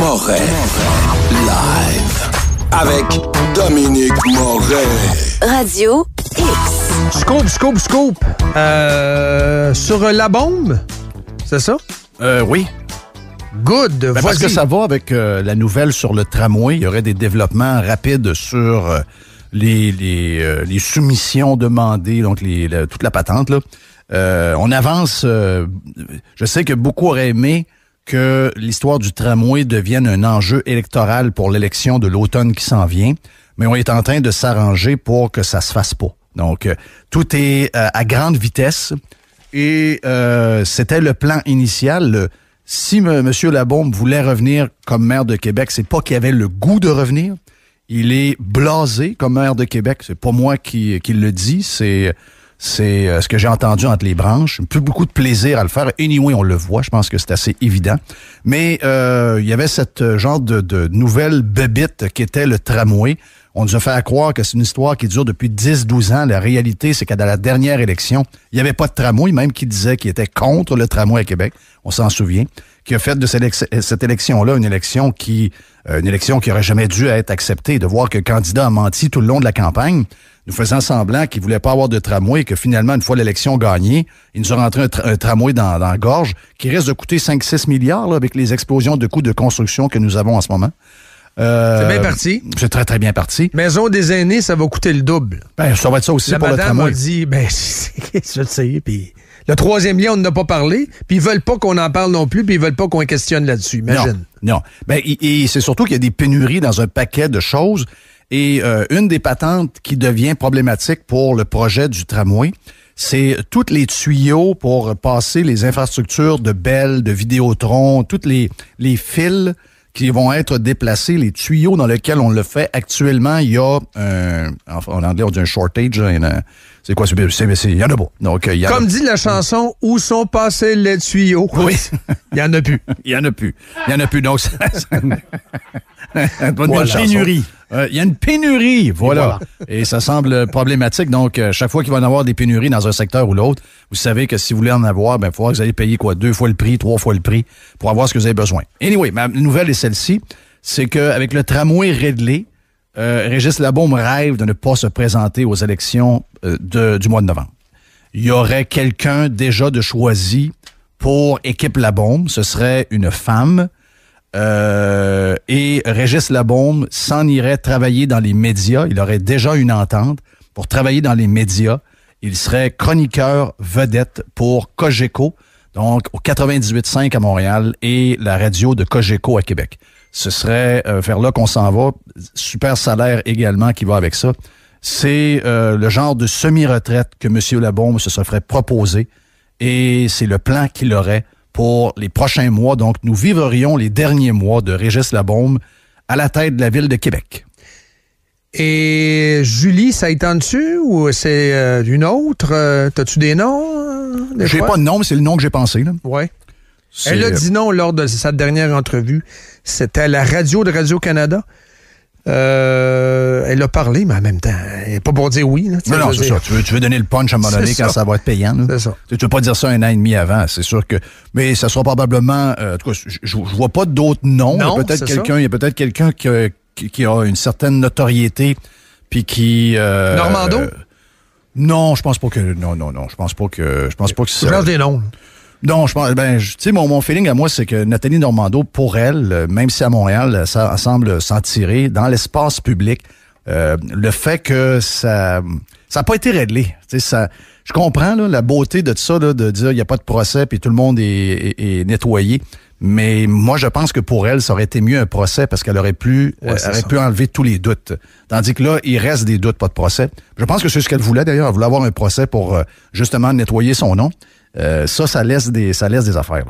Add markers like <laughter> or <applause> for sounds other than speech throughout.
Moret. Live. Avec Dominique Moret. Radio X. Scoop, scoop, scoop. Euh, sur la bombe, c'est ça? Euh, oui. Good. Ben parce que ça va avec euh, la nouvelle sur le tramway. Il y aurait des développements rapides sur euh, les, les, euh, les, soumissions demandées, donc les, toute la patente. Là. on avance. je sais que beaucoup auraient aimé que l'histoire du tramway devienne un enjeu électoral pour l'élection de l'automne qui s'en vient, mais on est en train de s'arranger pour que ça se fasse pas. Donc, euh, tout est euh, à grande vitesse et euh, c'était le plan initial. si M. Monsieur Labombe voulait revenir comme maire de Québec, c'est pas qu'il avait le goût de revenir. Il est blasé comme maire de Québec. C'est pas moi qui, qui le dis, c'est c'est euh, ce que j'ai entendu entre les branches. Plus beaucoup de plaisir à le faire. Anyway, on le voit. Je pense que c'est assez évident. Mais euh, il y avait cette euh, genre de, nouvelle bébite qui était le tramway. On nous a fait croire que c'est une histoire qui dure depuis 10-12 ans. La réalité, c'est qu'à la dernière élection, il n'y avait pas de tramway, même qui disait qu'il était contre le tramway à Québec. On s'en souvient. Qui a fait de cette élection-là une élection qui, une élection qui aurait jamais dû être acceptée. De voir que le candidat a menti tout le long de la campagne, nous faisant semblant qu'il voulait pas avoir de tramway et que finalement, une fois l'élection gagnée, ils nous ont rentré un, tramway dans, la gorge qui risque de coûter 5-6 milliards avec les explosions de coûts de construction que nous avons en ce moment. c'est bien euh, parti. C'est très, très bien parti. Maison des aînés, ça va coûter le double. Ben, ça va être ça aussi pour le tramway. dit, ben, <laughs> Le troisième lien, on n'a pas parlé, puis ils veulent pas qu'on en parle non plus, puis ils veulent pas qu'on questionne là-dessus, imagine. Non, non. Ben, et c'est surtout qu'il y a des pénuries dans un paquet de choses. Et euh, une des patentes qui devient problématique pour le projet du tramway, c'est tous les tuyaux pour passer les infrastructures de Bell, de Vidéotron, toutes les, les fils qui vont être déplacés, les tuyaux dans lesquels on le fait actuellement. Il y a, un, en anglais, on dit un shortage. Hein, c'est quoi? C'est, il y en a pas. Donc, Comme dit la chanson, où sont passés les tuyaux? Oui. <laughs> il y en a plus. il y en a plus. Il y en a plus. Donc, c'est <laughs> <laughs> une pénurie. Euh, il y a une pénurie, voilà. Et, ça semble problématique. Donc, euh, chaque fois qu'il va en avoir des pénuries dans un secteur ou l'autre, vous savez que si vous voulez en avoir, ben, il faudra que vous allez payer quoi? Deux fois le prix, trois fois le prix pour avoir ce que vous avez besoin. Anyway, ma nouvelle est celle-ci. C'est qu'avec le tramway réglé, euh, Régis Labaume rêve de ne pas se présenter aux élections du mois de novembre. Il y aurait quelqu'un déjà de choisi pour équipe bombe, Ce serait une femme euh, et Régis Labaume s'en irait travailler dans les médias. Il aurait déjà une entente pour travailler dans les médias. Il serait chroniqueur vedette pour Cogeco, donc au 98.5 à Montréal et la radio de Cogeco à Québec. Ce serait faire euh, vers là qu'on s'en va. Super salaire également qui va avec ça. C'est euh, le genre de semi-retraite que M. Labaume se serait proposé et c'est le plan qu'il aurait pour les prochains mois. Donc, nous vivrions les derniers mois de Régis Labombe à la tête de la ville de Québec. Et Julie, ça étend dessus ou c'est euh, une autre? Euh, t'as-tu des noms? Je euh, j'ai pas de nom, mais c'est le nom que j'ai pensé. Oui. Elle a dit non lors de sa dernière entrevue. C'était la radio de Radio-Canada. Euh, elle a parlé, mais en même temps, elle n'est pas pour dire oui. Là, non, non, c'est ça. Tu veux, tu veux, donner le punch à un moment donné quand ça. va être payant. Tu ne veux pas dire ça un an et demi avant, c'est sûr que. Mais ça sera probablement. Euh, en tout cas, je ne vois pas d'autres noms. Non, peut-être quelqu'un, il y a peut-être quelqu'un qui, qui, a une certaine notoriété, puis qui. Euh, Normando? non, je pense pas que. Non, non, non. Je pense pas que. Je pense pas que. Je des noms. Non, je pense, ben, tu sais, mon, feeling à moi, c'est que Nathalie Normando, pour elle, euh, même si à Montréal, euh, ça semble s'en tirer, dans l'espace public, euh, le fait que ça ça n'a pas été réglé. ça, je comprends la beauté de ça, de dire il n'y a pas de procès puis tout le monde est, nettoyé. Mais moi, je pense que pour elle, ça aurait été mieux un procès parce qu'elle aurait pu, aurait pu enlever tous les doutes. Tandis que là, il reste des doutes, pas de procès. Je pense que c'est ce qu'elle voulait d'ailleurs. Elle voulait avoir un procès pour justement nettoyer son nom. Euh, ça, ça laisse des, ça des affaires.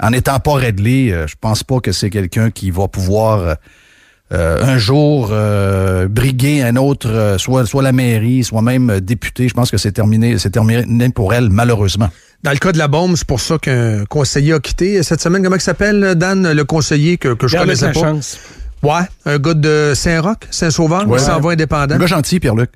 en n'étant pas réglé, euh, je pense pas que c'est quelqu'un qui va pouvoir euh, un jour briguer un autre, soit, soit la mairie, soit même député. Je pense que c'est terminé, c'est terminé pour elle, malheureusement. Dans le cas de la bombe, c'est pour ça qu'un conseiller a quitté cette semaine. Comment il s'appelle, Dan, le conseiller que, je connaissais pas? Chance. Ouais, un gars de Saint-Roch, Saint-Sauveur, qui s'en va indépendant. Un gars gentil, Pierre-Luc.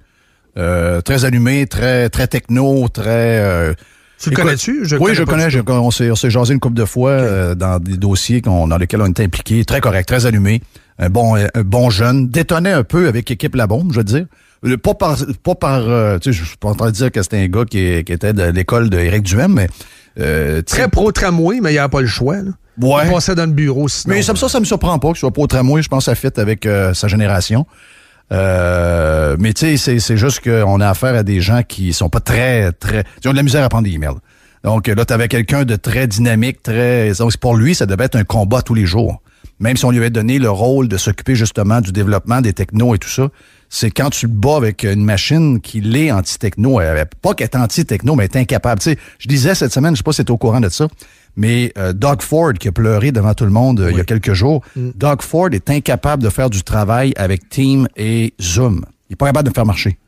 Euh, très allumé, très très techno, très. Euh, tu le connais-tu? oui, je connais. on s'est jasé une couple de fois euh, dans des dossiers dans lesquels on était impliqué. Très correct, très allumé. Un bon, un bon jeune. Détonnait un peu avec équipe La Bombe, je veux dire. pas par, pas par, tu sais, je suis pas en train de dire que c'était un gars qui, était de l'école d'Éric Duhem, mais très pro tramoué mais il n'y a pas le choix. Là. Ouais. Il passait dans le bureau. mais ça, ça, ça me surprend pas que ce soit pro tramoué Je pense à ça fit avec sa génération. Euh, mais tu sais, c'est juste qu'on a affaire à des gens qui sont pas très, très... Ils ont de la misère à prendre des emails. Donc là, tu avais quelqu'un de très dynamique, très... pour lui, ça devait être un combat tous les jours. Même si on lui avait donné le rôle de s'occuper justement du développement des technos et tout ça, c'est quand tu le bats avec une machine qui l'est anti-techno. Euh, pas qu'elle est anti-techno, mais elle est incapable. Tu sais, je disais cette semaine, je sais pas si tu es au courant de ça, mais euh, Doug Ford, qui a pleuré devant tout le monde euh, il y a quelques jours, mm. Doug Ford est incapable de faire du travail avec Team et Zoom. Il n'est pas capable de faire marcher.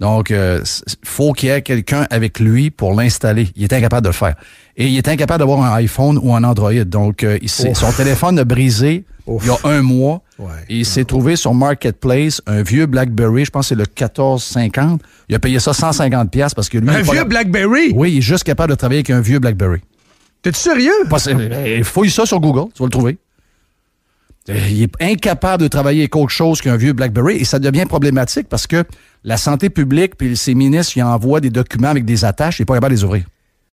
Donc, euh, faut qu'il y ait quelqu'un avec lui pour l'installer. Il est incapable de le faire. Et il est incapable d'avoir un iPhone ou un Android. Donc, euh, son téléphone a brisé il y a un mois. Et il s'est trouvé sur Marketplace un vieux BlackBerry, je pense que c'est le 1450. Il a payé ça 150 pièces parce que lui... Un vieux BlackBerry? Oui, il est juste capable de travailler avec un vieux BlackBerry. T'es-tu sérieux? Il euh, fouille ça sur Google, tu vas le trouver. Euh, il est incapable de travailler avec autre chose qu'un vieux BlackBerry et ça devient problématique parce que la santé publique puis ses ministres, ils envoient des documents avec des attaches, et n'est pas capable les ouvrir.